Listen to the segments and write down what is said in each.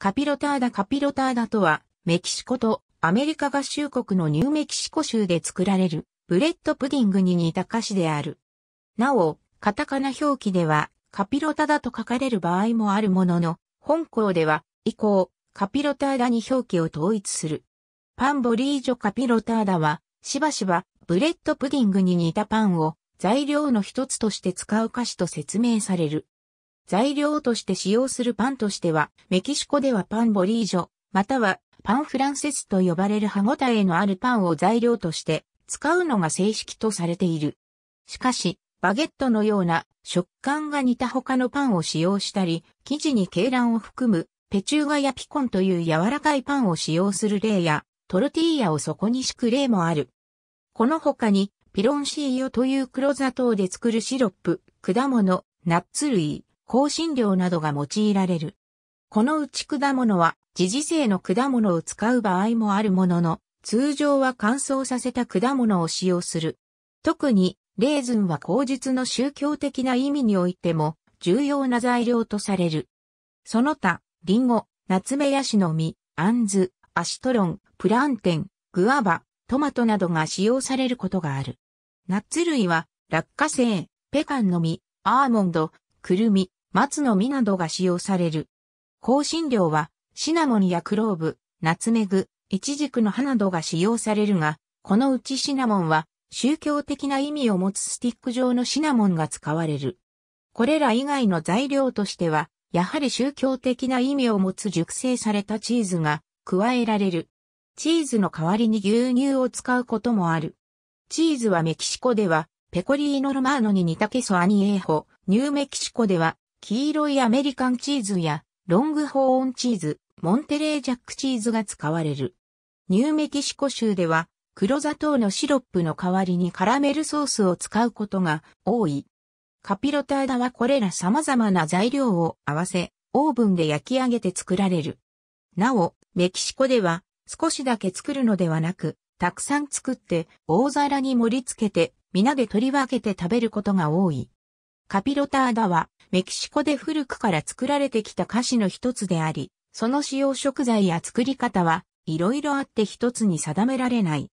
カピロターダカピロターダとは、メキシコとアメリカ合衆国のニューメキシコ州で作られるブレッドプディングに似た菓子である。なお、カタカナ表記ではカピロタダと書かれる場合もあるものの、本校では以降カピロターダに表記を統一する。パンボリージョカピロターダは、しばしばブレッドプディングに似たパンを材料の一つとして使う菓子と説明される。材料として使用するパンとしては、メキシコではパンボリージョ、またはパンフランセスと呼ばれる歯ごたえのあるパンを材料として使うのが正式とされている。しかし、バゲットのような食感が似た他のパンを使用したり、生地に鶏卵を含むペチューガやピコンという柔らかいパンを使用する例や、トルティーヤを底に敷く例もある。この他に、ピロンシーヨという黒砂糖で作るシロップ、果物、ナッツ類、香辛料などが用いられる。このうち果物は、自治性の果物を使う場合もあるものの、通常は乾燥させた果物を使用する。特に、レーズンは口述の宗教的な意味においても、重要な材料とされる。その他、リンゴ、ナツメヤシの実、アンズ、アシトロン、プランテン、グアバ、トマトなどが使用されることがある。ナッツ類は、落花生、ペカンの実、アーモンド、クルミ、松の実などが使用される。香辛料はシナモンやクローブ、ナツメグ、イチジクの葉などが使用されるが、このうちシナモンは宗教的な意味を持つスティック状のシナモンが使われる。これら以外の材料としては、やはり宗教的な意味を持つ熟成されたチーズが加えられる。チーズの代わりに牛乳を使うこともある。チーズはメキシコでは、ペコリーノ・ロマーノに似たケソアニエーホ、ニューメキシコでは黄色いアメリカンチーズやロングホーンチーズ、モンテレージャックチーズが使われる。ニューメキシコ州では黒砂糖のシロップの代わりにカラメルソースを使うことが多い。カピロターダはこれら様々な材料を合わせ、オーブンで焼き上げて作られる。なお、メキシコでは少しだけ作るのではなく、たくさん作って大皿に盛り付けて皆で取り分けて食べることが多い。カピロターダはメキシコで古くから作られてきた菓子の一つであり、その使用食材や作り方は、いろいろあって一つに定められない。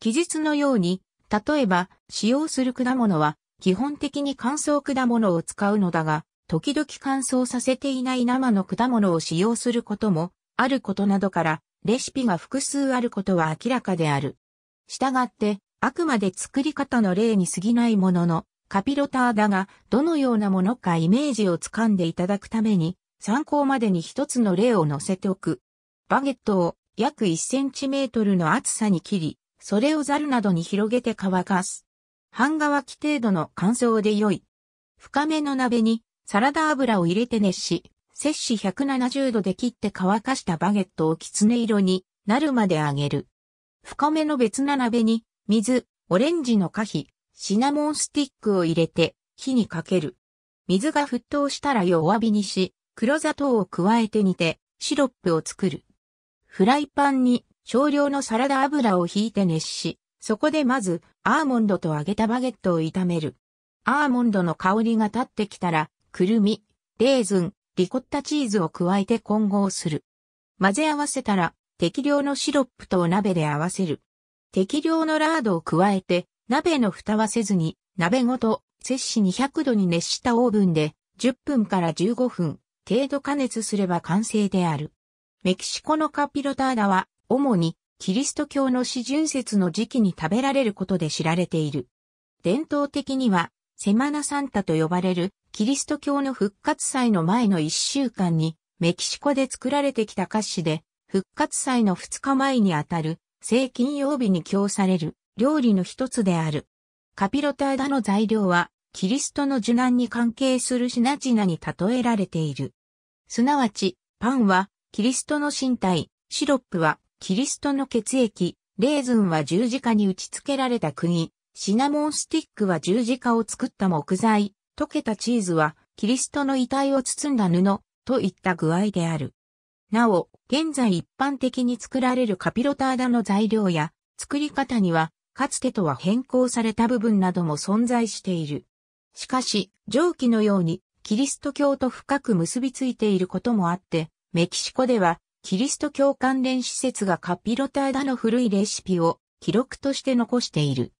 記述のように、例えば、使用する果物は、基本的に乾燥果物を使うのだが、時々乾燥させていない生の果物を使用することも、あることなどから、レシピが複数あることは明らかである。したがって、あくまで作り方の例に過ぎないものの、カピロターだが、どのようなものかイメージをつかんでいただくために、参考までに一つの例を載せておく。バゲットを約1センチメートルの厚さに切り、それをザルなどに広げて乾かす。半乾き程度の乾燥で良い。深めの鍋にサラダ油を入れて熱し、摂氏170度で切って乾かしたバゲットをきつね色になるまで揚げる。深めの別な鍋に水、オレンジの果皮、シナモンスティックを入れて火にかける。水が沸騰したら弱火にし、黒砂糖を加えて煮てシロップを作る。フライパンに少量のサラダ油をひいて熱し、そこでまずアーモンドと揚げたバゲットを炒める。アーモンドの香りが立ってきたら、くるみ、レーズン、リコッタチーズを加えて混合する。混ぜ合わせたら、適量のシロップとお鍋で合わせる。適量のラードを加えて、鍋の蓋はせずに、鍋ごと、摂氏200度に熱したオーブンで、10分から15分、程度加熱すれば完成である。メキシコのカピロターダは、主に、キリスト教の四旬節の時期に食べられることで知られている。伝統的には、セマナサンタと呼ばれる、キリスト教の復活祭の前の1週間に、メキシコで作られてきた菓子で、復活祭の2日前にあたる、聖金曜日に供される、料理の一つである。カピロターダの材料は、キリストの受難に関係する品々に例えられている。すなわち、パンは、キリストの身体、シロップは、キリストの血液、レーズンは十字架に打ち付けられた釘、シナモンスティックは十字架を作った木材、溶けたチーズは、キリストの遺体を包んだ布、といった具合である。なお、現在一般的に作られるカピロターダの材料や、作り方には、かつてとは変更された部分なども存在している。しかし、上記のように、キリスト教と深く結びついていることもあって、メキシコでは、キリスト教関連施設がカピロターダの古いレシピを記録として残している。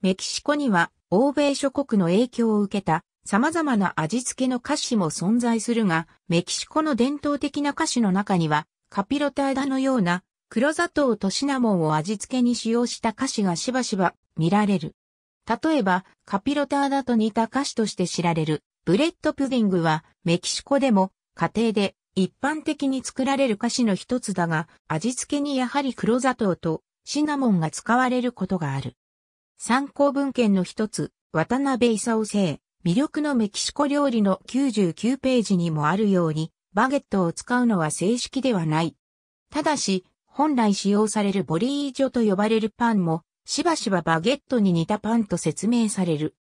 メキシコには、欧米諸国の影響を受けた様々な味付けの菓子も存在するが、メキシコの伝統的な菓子の中には、カピロターダのような黒砂糖とシナモンを味付けに使用した菓子がしばしば見られる。例えば、カピロターダと似た菓子として知られる、ブレッドプディングは、メキシコでも、家庭で一般的に作られる菓子の一つだが、味付けにやはり黒砂糖とシナモンが使われることがある。参考文献の一つ、渡辺勲生、魅力のメキシコ料理の99ページにもあるように、バゲットを使うのは正式ではない。ただし、本来使用されるボリージョと呼ばれるパンも、しばしばバゲットに似たパンと説明される。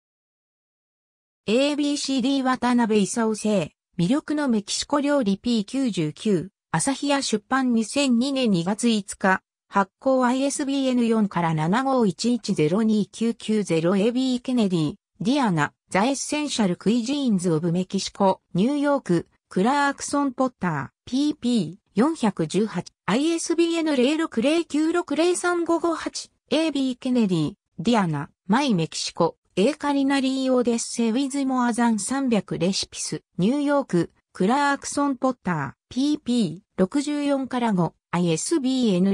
ABCD 渡辺勲生、魅力のメキシコ料理 P99、朝日屋出版2002年2月5日、発行 ISBN4 から7 5 1 1 0 2 9 9 0 AB ケネディ、ディアナ、ザエッセンシャルクイジーンズオブメキシコ、ニューヨーク、クラークソン・ポッター、PP。418、ISBN 0609603558、AB ケネディ、ディアナ、マイメキシコ、エーカリナリーオデッセウィズモアザン300レシピス、ニューヨーク、クラークソンポッター、PP64 から5、ISBN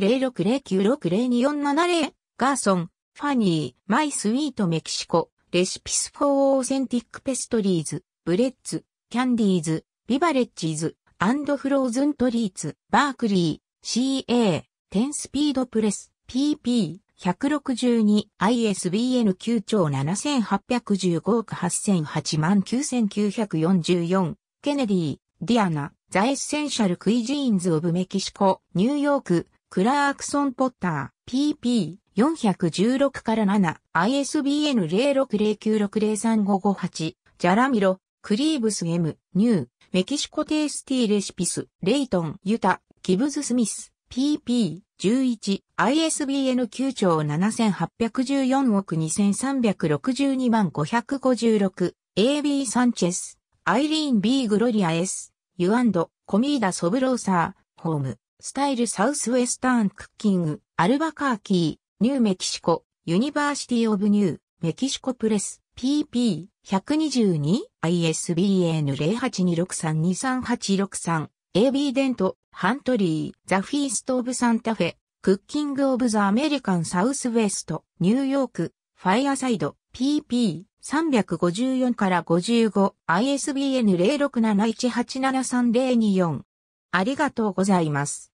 0609602470、ガーソン、ファニー、マイスウィートメキシコ、レシピスフォーオーセンティックペストリーズ、ブレッツ、キャンディーズ、ビバレッジーズ、アンドフローズントリーツ、バークリー、CA、10スピードプレス、PP、162、ISBN 9兆7815億8008万9944、ケネディ、ディアナ、ザエッセンシャルクイジーンズオブメキシコ、ニューヨーク、クラークソン・ポッター、PP416 から7、ISBN 0609603558、ジャラミロ、クリーブス M、ニュー、メキシコテイスティレシピス、レイトン、ユタ、ギブズ・スミス、PP、11、ISBN 9兆7814億2362万556、AB サンチェス、アイリーン・ B・ グロリア S、ユアンド、コミーダ・ソブローサー、ホーム、スタイル・サウスウェスターン・クッキング、アルバカーキー、ニューメキシコ、ユニバーシティ・オブ・ニュー、メキシコプレス、PP、122ISBN0826323863 AB デント、ハントリー、ザ・フィースト・オブ・サンタフェ、クッキング・オブ・ザ・アメリカン・サウスウェスト、ニューヨーク、ファイアサイド、PP、354から55、ISBN 0671873024。ありがとうございます。